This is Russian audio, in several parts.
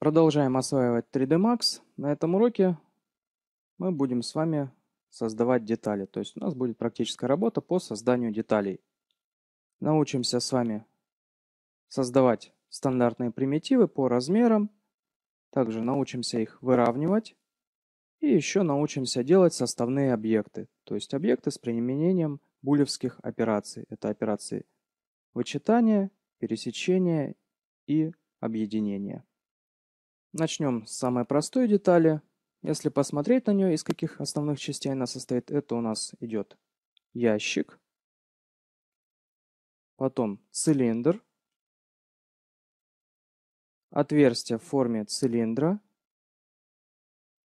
Продолжаем осваивать 3D Max. На этом уроке мы будем с вами создавать детали. То есть у нас будет практическая работа по созданию деталей. Научимся с вами создавать стандартные примитивы по размерам. Также научимся их выравнивать. И еще научимся делать составные объекты. То есть объекты с применением булевских операций. Это операции вычитания, пересечения и объединения. Начнем с самой простой детали. Если посмотреть на нее, из каких основных частей она состоит, это у нас идет ящик, потом цилиндр, отверстие в форме цилиндра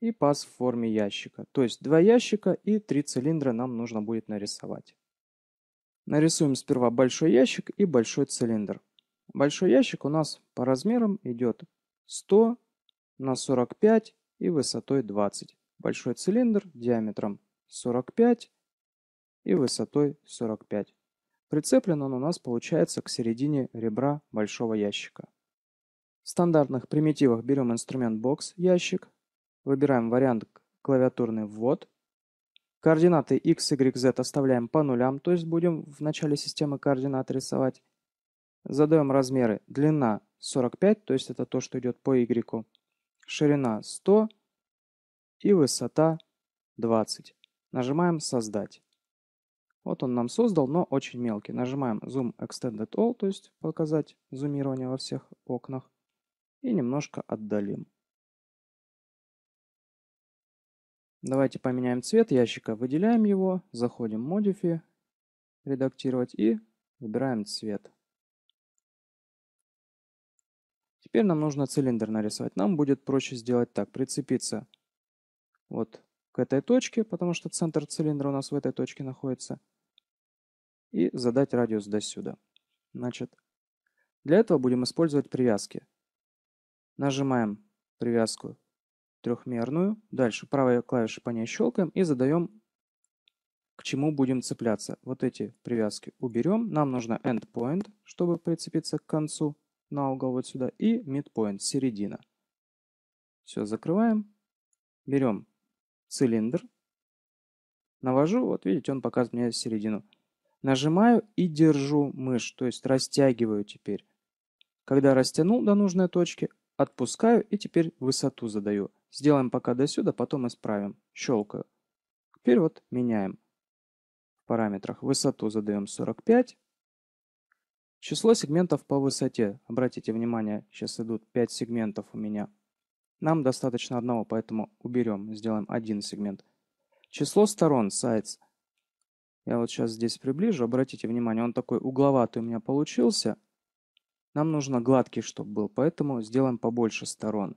и паз в форме ящика. То есть два ящика и три цилиндра нам нужно будет нарисовать. Нарисуем сперва большой ящик и большой цилиндр. Большой ящик у нас по размерам идет 100 на 45 и высотой 20. Большой цилиндр диаметром 45 и высотой 45. Прицеплен он у нас получается к середине ребра большого ящика. В стандартных примитивах берем инструмент box ящик, выбираем вариант клавиатурный ввод, координаты x, y, z оставляем по нулям, то есть будем в начале системы координат рисовать. Задаем размеры длина 45, то есть это то, что идет по y, ширина 100 и высота 20. Нажимаем «Создать». Вот он нам создал, но очень мелкий. Нажимаем Zoom Extended All, то есть показать зумирование во всех окнах. И немножко отдалим. Давайте поменяем цвет ящика, выделяем его, заходим в Modify, редактировать и выбираем цвет. Теперь нам нужно цилиндр нарисовать. Нам будет проще сделать так, прицепиться вот к этой точке, потому что центр цилиндра у нас в этой точке находится, и задать радиус до сюда. Значит, для этого будем использовать привязки. Нажимаем привязку трехмерную, дальше правой клавишей по ней щелкаем и задаем, к чему будем цепляться. Вот эти привязки уберем. Нам нужно endpoint, чтобы прицепиться к концу на угол вот сюда, и midpoint, середина. Все, закрываем. Берем цилиндр. Навожу, вот видите, он показывает мне середину. Нажимаю и держу мышь, то есть растягиваю теперь. Когда растянул до нужной точки, отпускаю и теперь высоту задаю. Сделаем пока до сюда, потом исправим. Щелкаю. Теперь вот меняем в параметрах. Высоту задаем 45. Число сегментов по высоте. Обратите внимание, сейчас идут 5 сегментов у меня. Нам достаточно одного, поэтому уберем, сделаем один сегмент. Число сторон, sides. Я вот сейчас здесь приближу, обратите внимание, он такой угловатый у меня получился. Нам нужно гладкий, чтобы был, поэтому сделаем побольше сторон.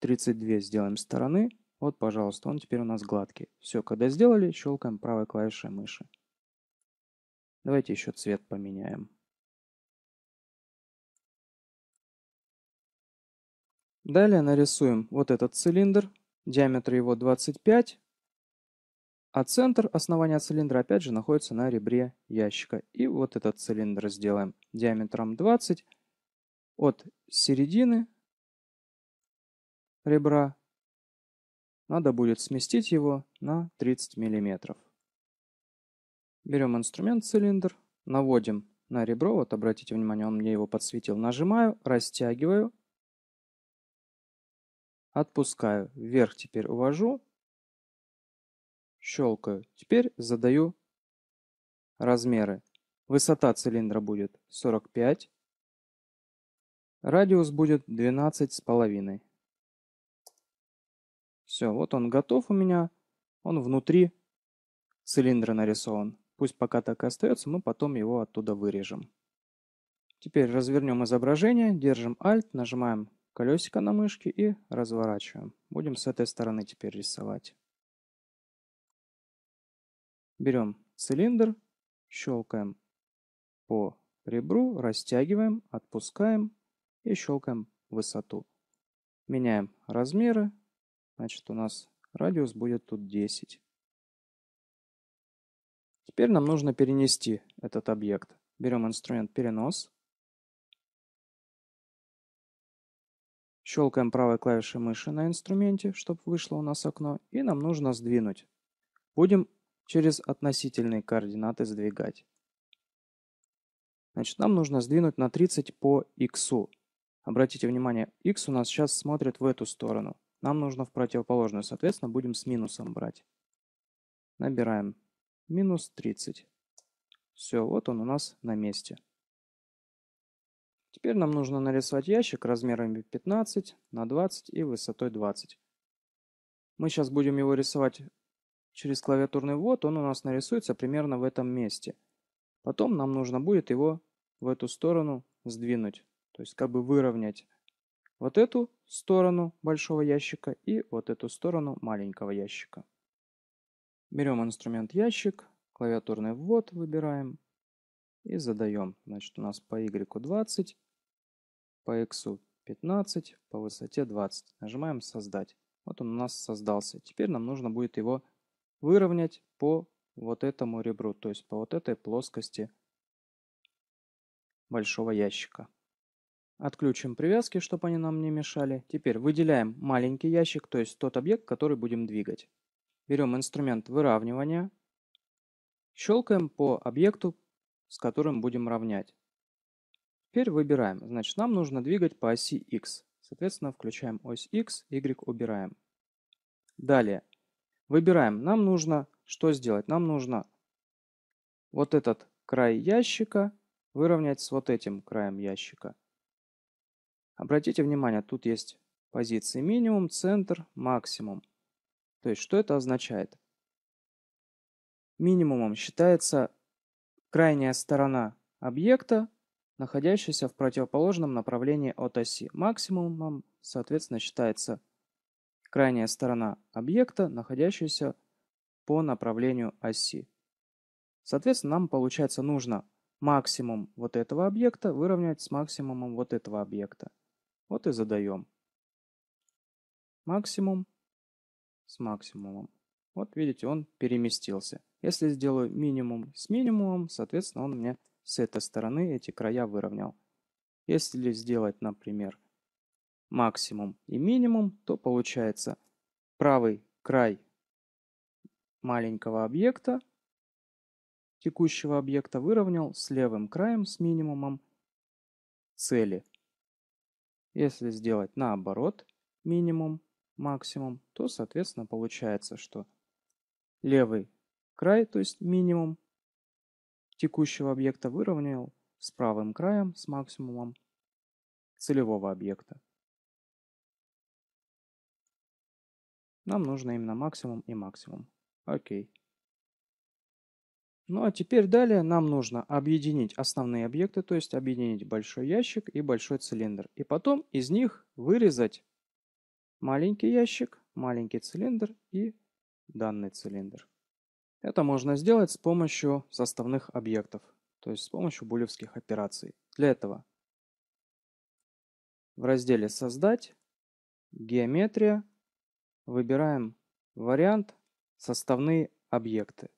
32 сделаем стороны. Вот, пожалуйста, он теперь у нас гладкий. Все, когда сделали, щелкаем правой клавишей мыши. Давайте еще цвет поменяем. Далее нарисуем вот этот цилиндр, диаметр его 25, а центр основания цилиндра опять же находится на ребре ящика. И вот этот цилиндр сделаем диаметром 20 от середины ребра. Надо будет сместить его на 30 мм. Берем инструмент цилиндр, наводим на ребро. Вот обратите внимание, он мне его подсветил. Нажимаю, растягиваю Отпускаю. Вверх теперь увожу. Щелкаю. Теперь задаю размеры. Высота цилиндра будет 45. Радиус будет 12,5. Все, вот он готов у меня. Он внутри цилиндра нарисован. Пусть пока так и остается, мы потом его оттуда вырежем. Теперь развернем изображение, держим Alt, нажимаем колесико на мышке и разворачиваем. Будем с этой стороны теперь рисовать. Берем цилиндр, щелкаем по ребру, растягиваем, отпускаем и щелкаем высоту. Меняем размеры, значит у нас радиус будет тут 10. Теперь нам нужно перенести этот объект. Берем инструмент перенос, Щелкаем правой клавишей мыши на инструменте, чтобы вышло у нас окно, и нам нужно сдвинуть. Будем через относительные координаты сдвигать. Значит, нам нужно сдвинуть на 30 по x. Обратите внимание, x у нас сейчас смотрит в эту сторону. Нам нужно в противоположную, соответственно, будем с минусом брать. Набираем минус 30. Все, вот он у нас на месте. Теперь нам нужно нарисовать ящик размерами 15 на 20 и высотой 20. Мы сейчас будем его рисовать через клавиатурный ввод, он у нас нарисуется примерно в этом месте. Потом нам нужно будет его в эту сторону сдвинуть, то есть как бы выровнять вот эту сторону большого ящика и вот эту сторону маленького ящика. Берем инструмент ящик, клавиатурный ввод выбираем и задаем. Значит, у нас по Y 20, по x 15, по высоте 20. Нажимаем «Создать». Вот он у нас создался. Теперь нам нужно будет его выровнять по вот этому ребру, то есть по вот этой плоскости большого ящика. Отключим привязки, чтобы они нам не мешали. Теперь выделяем маленький ящик, то есть тот объект, который будем двигать. Берем инструмент выравнивания, щелкаем по объекту, с которым будем равнять. Теперь выбираем. Значит, нам нужно двигать по оси x. Соответственно, включаем ось x, y убираем. Далее. Выбираем. Нам нужно что сделать? Нам нужно вот этот край ящика выровнять с вот этим краем ящика. Обратите внимание, тут есть позиции минимум, центр, максимум. То есть, что это означает? Минимумом считается крайняя сторона объекта находящийся в противоположном направлении от оси. Максимумом, соответственно, считается крайняя сторона объекта, находящаяся по направлению оси. Соответственно, нам получается нужно максимум вот этого объекта выровнять с максимумом вот этого объекта. Вот и задаем. Максимум с максимумом. Вот видите, он переместился. Если сделаю минимум с минимумом, соответственно, он мне с этой стороны эти края выровнял. Если сделать, например, максимум и минимум, то получается правый край маленького объекта, текущего объекта, выровнял с левым краем, с минимумом цели. Если сделать наоборот, минимум, максимум, то, соответственно, получается, что левый край, то есть минимум, текущего объекта выровнял с правым краем, с максимумом целевого объекта. Нам нужно именно максимум и максимум. Окей. Ну а теперь далее нам нужно объединить основные объекты, то есть объединить большой ящик и большой цилиндр. И потом из них вырезать маленький ящик, маленький цилиндр и данный цилиндр. Это можно сделать с помощью составных объектов, то есть с помощью булевских операций. Для этого в разделе «Создать» «Геометрия» выбираем вариант «Составные объекты».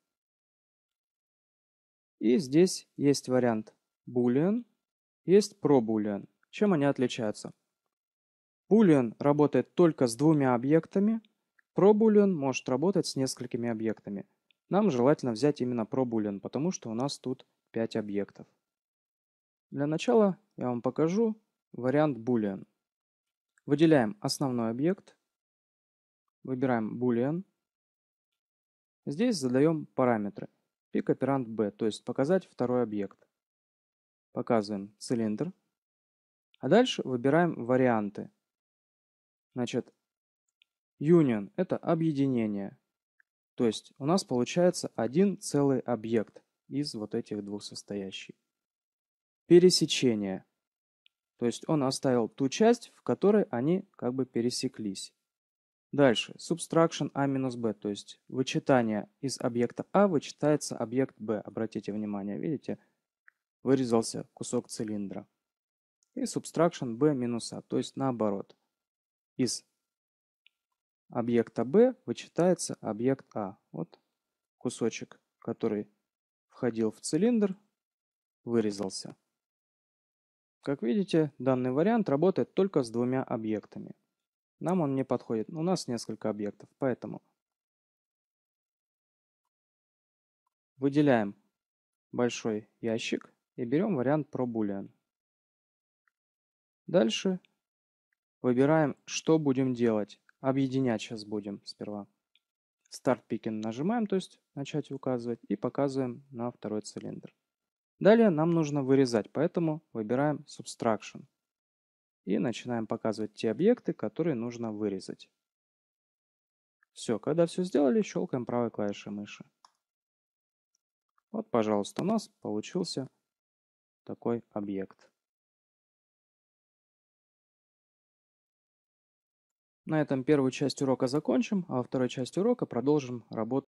И здесь есть вариант Boolean, есть ProBoolean. Чем они отличаются? Boolean работает только с двумя объектами, ProBoolean может работать с несколькими объектами – нам желательно взять именно ProBoolean, потому что у нас тут 5 объектов. Для начала я вам покажу вариант Boolean. Выделяем основной объект, выбираем Boolean. Здесь задаем параметры. Пик оперант B, то есть показать второй объект. Показываем цилиндр. А дальше выбираем варианты. Значит, union – это объединение. То есть у нас получается один целый объект из вот этих двух состоящих. Пересечение. То есть он оставил ту часть, в которой они как бы пересеклись. Дальше. Subtraction a минус b, то есть вычитание из объекта а вычитается объект b. Обратите внимание, видите, вырезался кусок цилиндра. И subtraction b минус a, а. то есть наоборот. Из объекта B вычитается объект А. Вот кусочек, который входил в цилиндр, вырезался. Как видите, данный вариант работает только с двумя объектами. Нам он не подходит, у нас несколько объектов, поэтому выделяем большой ящик и берем вариант про boolean. Дальше выбираем, что будем делать объединять сейчас будем сперва. старт Picking нажимаем, то есть начать указывать, и показываем на второй цилиндр. Далее нам нужно вырезать, поэтому выбираем Subtraction. И начинаем показывать те объекты, которые нужно вырезать. Все, когда все сделали, щелкаем правой клавишей мыши. Вот, пожалуйста, у нас получился такой объект. На этом первую часть урока закончим, а во второй части урока продолжим работу.